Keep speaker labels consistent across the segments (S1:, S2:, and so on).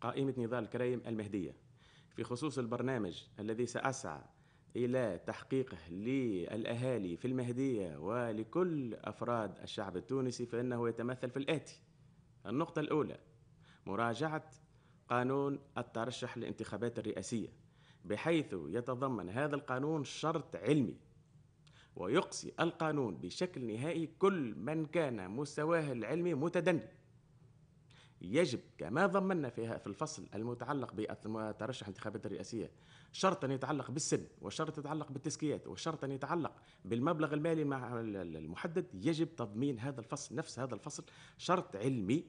S1: قائمة نضال كريم المهدية في خصوص البرنامج الذي سأسعى إلى تحقيقه للأهالي في المهدية ولكل أفراد الشعب التونسي فإنه يتمثل في الآتي النقطة الأولى مراجعة قانون الترشح للانتخابات الرئاسية بحيث يتضمن هذا القانون شرط علمي ويقصي القانون بشكل نهائي كل من كان مستواه العلمي متدني يجب كما ضمنا فيها في الفصل المتعلق بترشح الانتخابات الرئاسيه شرطا يتعلق بالسن وشرط يتعلق بالتزكيات وشرطا يتعلق بالمبلغ المالي مع المحدد يجب تضمين هذا الفصل نفس هذا الفصل شرط علمي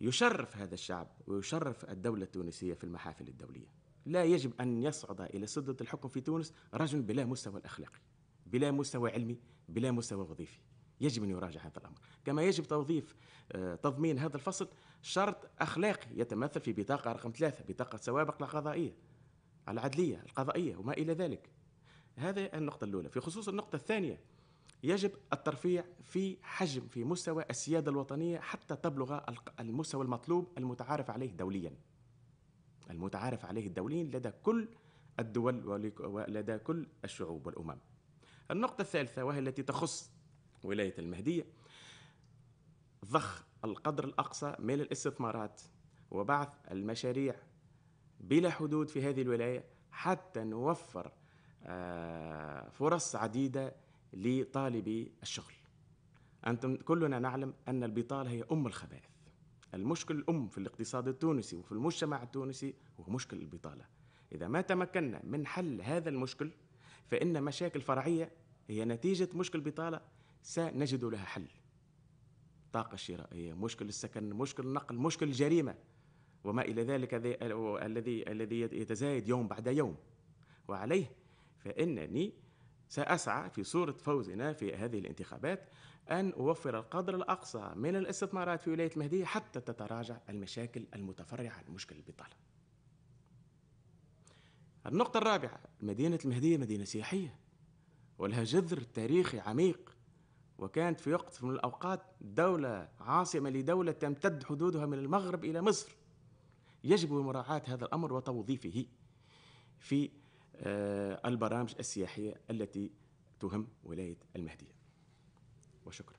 S1: يشرف هذا الشعب ويشرف الدولة التونسية في المحافل الدولية لا يجب أن يصعد إلى سدة الحكم في تونس رجل بلا مستوى أخلاقي بلا مستوى علمي بلا مستوى وظيفي يجب أن يراجع هذا الأمر كما يجب توظيف آه، تضمين هذا الفصل شرط أخلاقي يتمثل في بطاقة رقم ثلاثة بطاقة سوابق القضائية العدلية القضائية وما إلى ذلك هذه النقطة الأولى في خصوص النقطة الثانية يجب الترفيع في حجم في مستوى السيادة الوطنية حتى تبلغ المستوى المطلوب المتعارف عليه دوليا المتعارف عليه دوليا لدى كل الدول ولدى كل الشعوب والأمم النقطة الثالثة وهي التي تخص ولاية المهدية ضخ القدر الأقصى من الاستثمارات وبعث المشاريع بلا حدود في هذه الولاية حتى نوفر آه، فرص عديدة لطالبي الشغل أنتم كلنا نعلم أن البطالة هي أم الخبائث المشكل الأم في الاقتصاد التونسي وفي المجتمع التونسي هو مشكل البطالة إذا ما تمكنا من حل هذا المشكل فإن مشاكل فرعية هي نتيجة مشكل بطالة سنجد لها حل الطاقة الشرائية مشكل السكن مشكل النقل مشكل الجريمة وما إلى ذلك الذي الذي يتزايد يوم بعد يوم وعليه فإنني سأسعى في صورة فوزنا في هذه الانتخابات أن أوفر القدر الأقصى من الاستثمارات في ولاية المهدية حتى تتراجع المشاكل المتفرعة عن مشكل البطالة النقطة الرابعة مدينة المهدية مدينة سياحية ولها جذر تاريخي عميق وكانت في وقت من الأوقات دولة عاصمة لدولة تمتد حدودها من المغرب إلى مصر يجب مراعاة هذا الأمر وتوظيفه في آه، البرامج السياحية التي تهم ولاية المهدية وشكرا